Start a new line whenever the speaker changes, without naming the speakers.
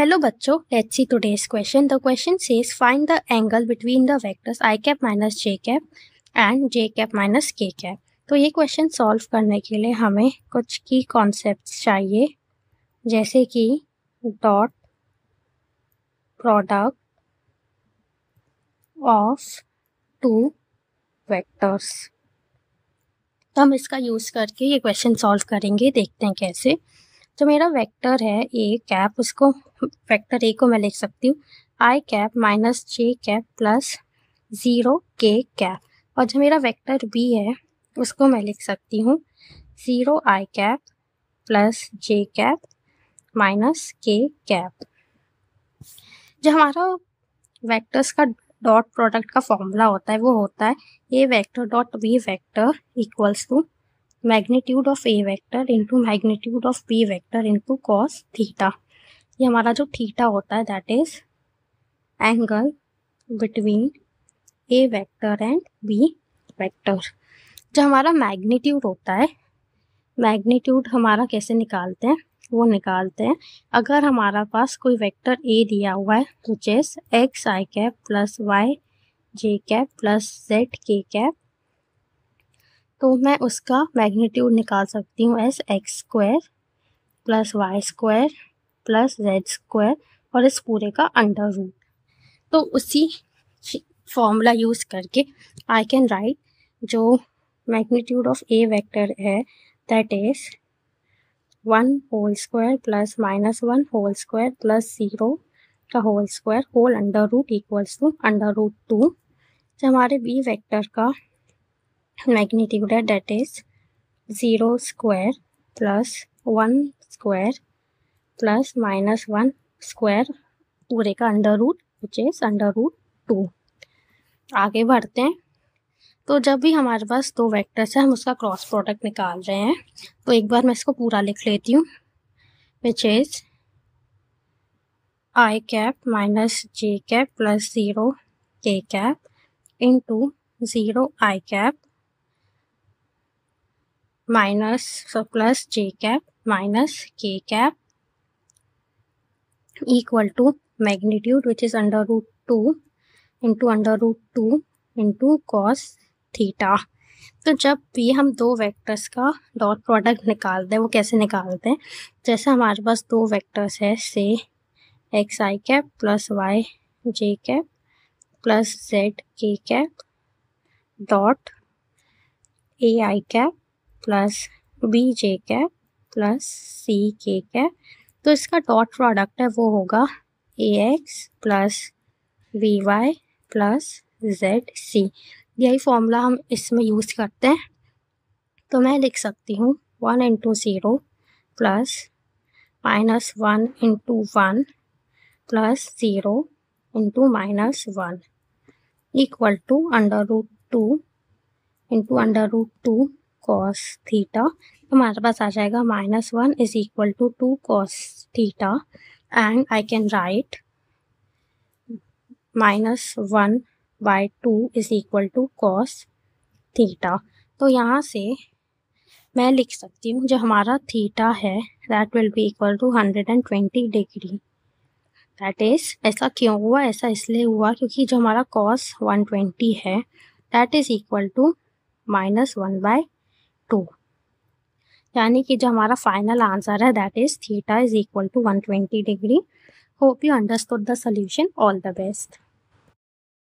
hello बच्चों let's see today's question the question says find the angle between the vectors i cap minus j cap and j cap minus k cap तो ये question solve करने के लिए हमें कुछ की कॉन्सेप्ट चाहिए जैसे कि dot product of two vectors तो हम इसका यूज़ करके ये क्वेश्चन सॉल्व करेंगे देखते हैं कैसे जो मेरा वेक्टर है ए कैप उसको वेक्टर ए को मैं लिख सकती हूँ i cap minus j cap plus zero k cap और जो मेरा वेक्टर बी है उसको मैं लिख सकती हूँ zero i cap plus j cap minus k cap जो हमारा वेक्टर्स का डॉट प्रोडक्ट का फॉर्मूला होता है वो होता है a vector dot b vector equals to magnitude of a vector into magnitude of b vector into cos theta ये हमारा जो थीटा होता है that is angle between a vector and b vector जो हमारा मैग्नीट्यूड होता है मैग्नीट्यूड हमारा कैसे निकालते हैं वो निकालते हैं अगर हमारा पास कोई वेक्टर ए दिया हुआ है which is x i cap plus y j cap plus z k cap तो मैं उसका मैग्नीट्यूड निकाल सकती हूँ as x square plus y square plus z square और इस पूरे का अंडर रूट तो उसी फॉर्मूला यूज़ करके आई कैन राइट जो मैग्नीट्यूड ऑफ ए वेक्टर है that is one whole square plus minus one whole square plus zero का whole square whole under root equals to under root two जो हमारे b vector का magnitude that is 0 square plus 1 square plus minus 1 square पूरे का under root which is under root two आगे बढ़ते हैं तो जब भी हमारे पास दो वेक्टर्स हैं हम उसका क्रॉस प्रोडक्ट निकाल रहे हैं तो एक बार मैं इसको पूरा लिख लेती हूँ which is i cap minus j cap plus zero k cap into zero i cap minus so plus j cap minus k cap equal to magnitude which is under root 2 into under root 2 into cos theta तो जब भी हम दो vectors का dot product निकालते हैं वो कैसे निकालते हैं जैसे हमारे पास दो वेक्टर्स है से x i cap plus y j cap plus z k cap dot a i cap plus b j cap plus c k cap तो इसका डॉट प्रोडक्ट है वो होगा a x plus v y plus z c यही formula हम इसमें use करते हैं तो मैं लिख सकती हूँ one into zero plus minus one into one plus zero into minus one equal to under root two into under root two cos theta तो हमारे पास आ जाएगा minus one is equal to two cos theta and I can write minus one by two is equal to cos theta तो यहाँ से मैं लिख सकती हूँ जो हमारा थीटा है that will be equal to hundred and twenty degree that is ऐसा क्यों हुआ ऐसा इसलिए हुआ क्योंकि जो हमारा कॉस वन ट्वेंटी है that is equal to minus one by two यानी कि जो हमारा फाइनल आंसर है that is theta is equal to one twenty degree hope you understood the solution all the best